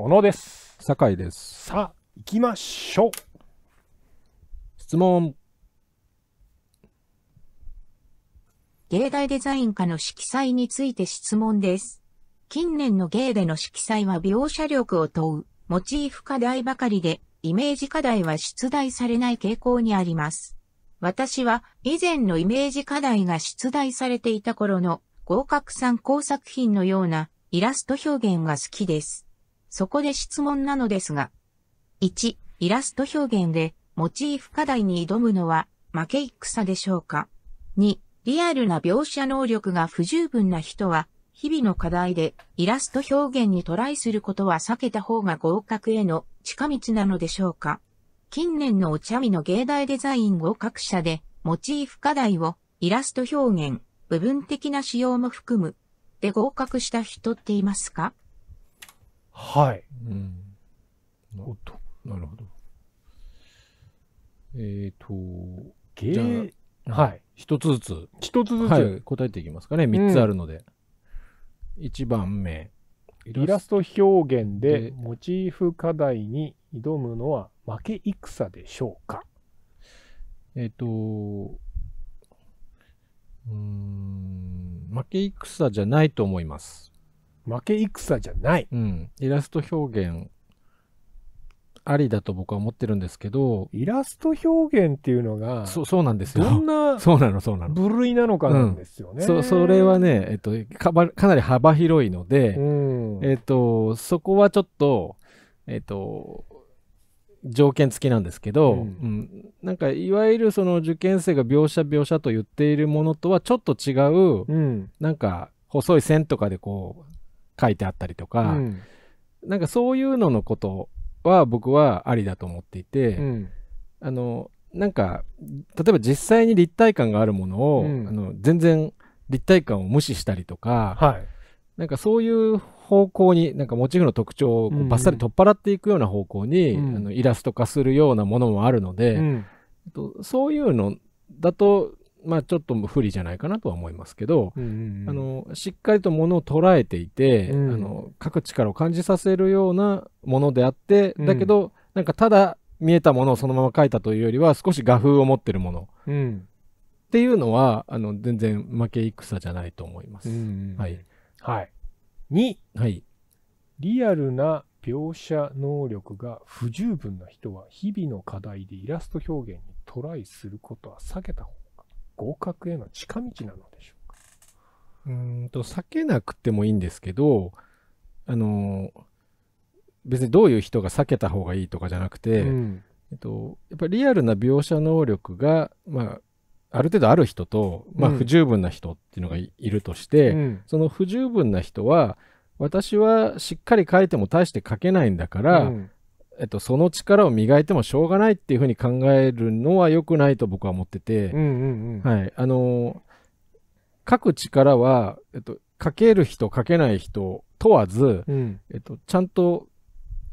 小野です。酒井です。さあ、行きましょう。質問。芸大デザイン科の色彩について質問です。近年の芸での色彩は描写力を問う、モチーフ課題ばかりで、イメージ課題は出題されない傾向にあります。私は以前のイメージ課題が出題されていた頃の合格参考作品のようなイラスト表現が好きです。そこで質問なのですが。1、イラスト表現で、モチーフ課題に挑むのは、負け戦でしょうか ?2、リアルな描写能力が不十分な人は、日々の課題でイラスト表現にトライすることは避けた方が合格への近道なのでしょうか近年のお茶見の芸大デザイン合格者で、モチーフ課題をイラスト表現、部分的な使用も含む、で合格した人っていますかはい。うん。おっと、なるほど。えっ、ー、と、ゲー、はい。一つずつ。一つずつ、はい、答えていきますかね。三つあるので。一、うん、番目。イラスト表現でモチーフ課題に挑むのは負け戦でしょうかえっ、ー、と、うん、負け戦じゃないと思います。負け戦じゃない。うん。イラスト表現ありだと僕は思ってるんですけど。イラスト表現っていうのが、そう、そうなんですよ。どんな、そうなの、そうなの。部類なのかなんですよね。うそそれはね、えっとか、ばかなり幅広いので、うん、えっと、そこはちょっと、えっと、条件付きなんですけど、うん、うん、なんかいわゆるその受験生が描写描写と言っているものとはちょっと違う、うん、なんか細い線とかでこう書いてあったりとか、うん、なんかそういうののことは僕はありだと思っていて、うん、あのなんか例えば実際に立体感があるものを、うん、あの全然立体感を無視したりとか、はい、なんかそういう方向になんかモチーフの特徴をバッサリ取っ払っていくような方向に、うん、あのイラスト化するようなものもあるので、うん、そういうのだとまあ、ちょっと不利じゃないかなとは思いますけど、うんうんうん、あのしっかりとものを捉えていて、うん、あの書く力を感じさせるようなものであって、うん、だけどなんかただ見えたものをそのまま書いたというよりは少し画風を持ってるもの、うん、っていうのはあの全然負け戦じゃないと思います。うんうん、はい、はい、2、はい、リアルな描写能力が不十分な人は日々の課題でイラスト表現にトライすることは避けた方合格への近道なのでしょうかうんと避けなくてもいいんですけどあの別にどういう人が避けた方がいいとかじゃなくて、うん、えっと、やっぱりリアルな描写能力が、まあ、ある程度ある人と、まあ、不十分な人っていうのがいうん、るとして、うん、その不十分な人は私はしっかり書いても大して書けないんだから、えっと、その力を磨いてもしょうがないっていうふうに考えるのは良くないと僕は思ってて、はい。あの、書く力は、えっと、書ける人、書けない人問わず、うん、えっと、ちゃんと、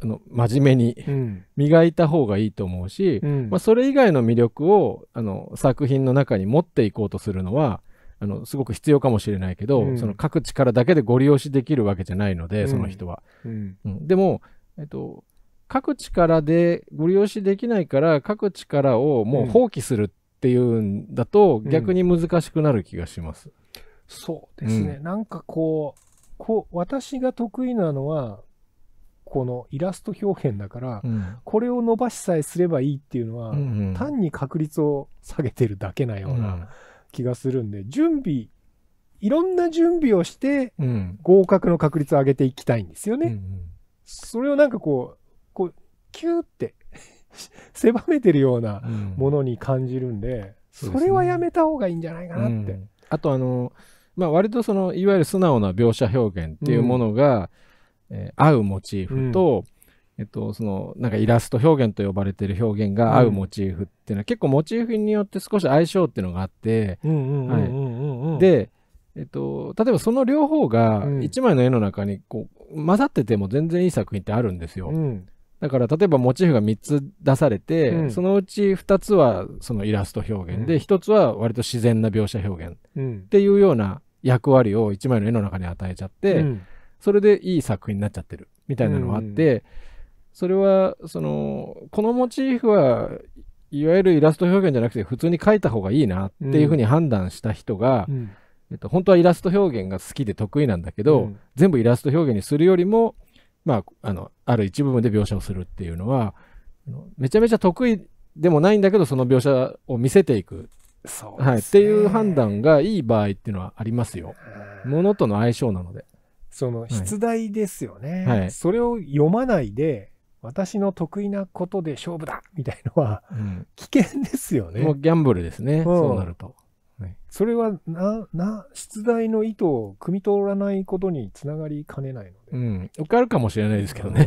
あの、真面目に、うん、磨いた方がいいと思うし、うん、まあ、それ以外の魅力を、あの、作品の中に持っていこうとするのは、あの、すごく必要かもしれないけど、その書く力だけでご利用しできるわけじゃないので、その人は。うんでも、えっと、各地からでご利用しできないから各力をもう放棄するっていうんだと、逆に難しくなる気がします。うん、そうですね、うん、なんかこうこう私が得意なのはこのイラスト表現だから、うん、これを伸ばしさえすればいいっていうのは、うんうん、単に確率を下げてるだけなような気がするんで、うん、準備いろんな準備をして、合格の確率を上げていきたいんですよね。うんうん、それをなんかこうキューって狭めてるようなものに感じるんで、それはやめた方がいいんじゃないかなって。あとあの、まあ、割とそのいわゆる素直な描写表現っていうものが、うん、えー、合うモチーフと、うん、えっと、そのなんかイラスト表現と呼ばれてる表現が合うモチーフっていうのは、うん、結構モチーフによって少し相性っていうのがあって、で、えっと、例えばその両方が1枚の絵の中にこう混ざってても全然いい作品ってあるんですよ。うんだから例えばモチーフが3つ出されて、うん、そのうち2つはそのイラスト表現で、うん、1つは割と自然な描写表現っていうような役割を1枚の絵の中に与えちゃって、うん、それでいい作品になっちゃってるみたいなのがあって、それはそのこのモチーフはいわゆるイラスト表現じゃなくて普通に描いた方がいいなっていうふうに判断した人が、えっと、本当はイラスト表現が好きで得意なんだけど、全部イラスト表現にするよりもまあ、あの、ある一部分で描写をするっていうのは、めちゃめちゃ得意でもないんだけど、その描写を見せていく。そう、ね、はい。っていう判断がいい場合っていうのはありますよ。ものとの相性なので。その、出題ですよね。はい。それを読まないで、私の得意なことで勝負だみたいのは、危険ですよね。もうギャンブルですね。そうなると。はい、それはなな出題の意図を汲み取らないことにつながりかねないので、うん、受かるかもしれないですけどね、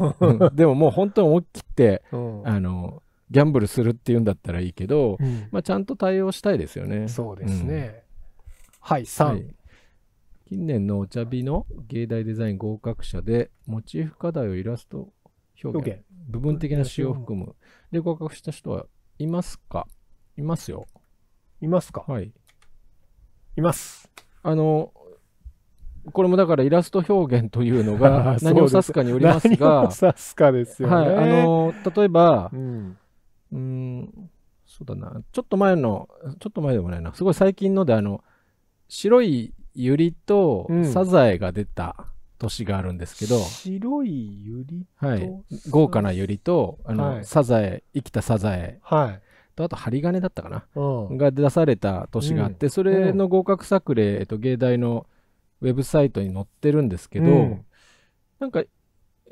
でももう本当に思い切って、うん、あのギャンブルするっていうんだったらいいけど、うん、まあ、ちゃんと対応したいですよねそうですね、はい3、はい、近年のお茶日の芸大デザイン合格者でモチーフ課題をイラスト表現部分的な詩を含むで合格した人はいますかいますよいますかはいいます。あの、これもだからイラスト表現というのが 何を指すかによりますが、すすすね、はい、あの例えば、うん、そうだな、ちょっと前の、ちょっと前でもないな、すごい最近ので、あの、白いユリとサザエが出た年があるんですけど、うん、白いユリはい、豪華なユリと、あの、はい、サザエ、生きたサザエ、はい、とあと針金だったかな、うん、が出された年があって、それの合格作例、えっと、芸大のウェブサイトに載ってるんですけど、うん、なんか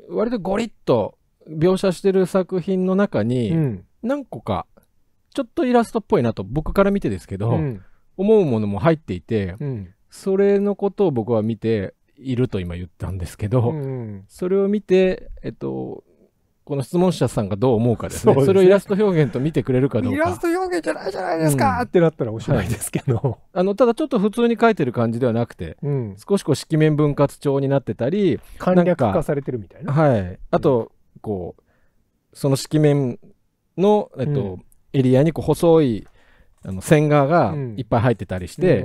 割とゴリッと描写してる作品の中に、何個かちょっとイラストっぽいなと僕から見てですけど、うん、思うものも入っていて、うん、それのことを僕は見ていると今言ったんですけど、うん、それを見て、えっと、この質問者さんがどう思うかですね。そ、ね、れをイラスト表現と見てくれるかどうか。イラスト表現じゃないじゃないですか、うん、ってなったらおしまいですけど。はい、あの、ただちょっと普通に書いてる感じではなくて、うん、少しこう、色面分割調になってたり、簡略化されてるみたいな。はい。あと、こう、その色面の、えっと、うん、エリアにこう細いあの線画がいっぱい入ってたりして、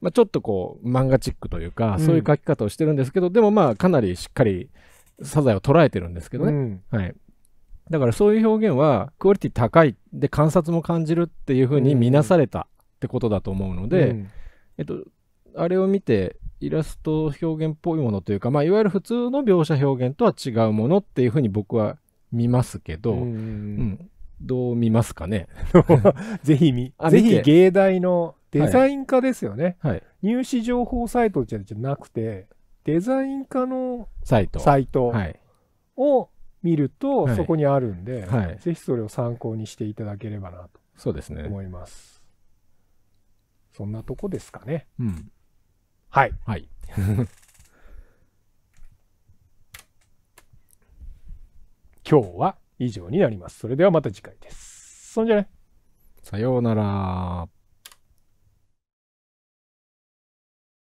まあ、ちょっとこう漫画チックというか、そういう書き方をしてるんですけど、でもまあかなりしっかりサザエを捉えてるんですけどね。うん、はい。だからそういう表現はクオリティ高いで観察も感じるっていうふうに見なされたってことだと思うので、うん、えっと、あれを見てイラスト表現っぽいものというか、まあ、いわゆる普通の描写表現とは違うものっていうふうに僕は見ますけど、うん、うん、どう見ますかね ぜひ見 ぜひ芸大のデザイン科ですよね、はい、はい、入試情報サイトじゃなくてデザイン科のサイトサイトを見ると、そこにあるんで、はい、ぜひそれを参考にしていただければなとそうですね思いますそんなとこですかねうんはいはい 今日は以上になりますそれではまた次回ですそんじゃねさようなら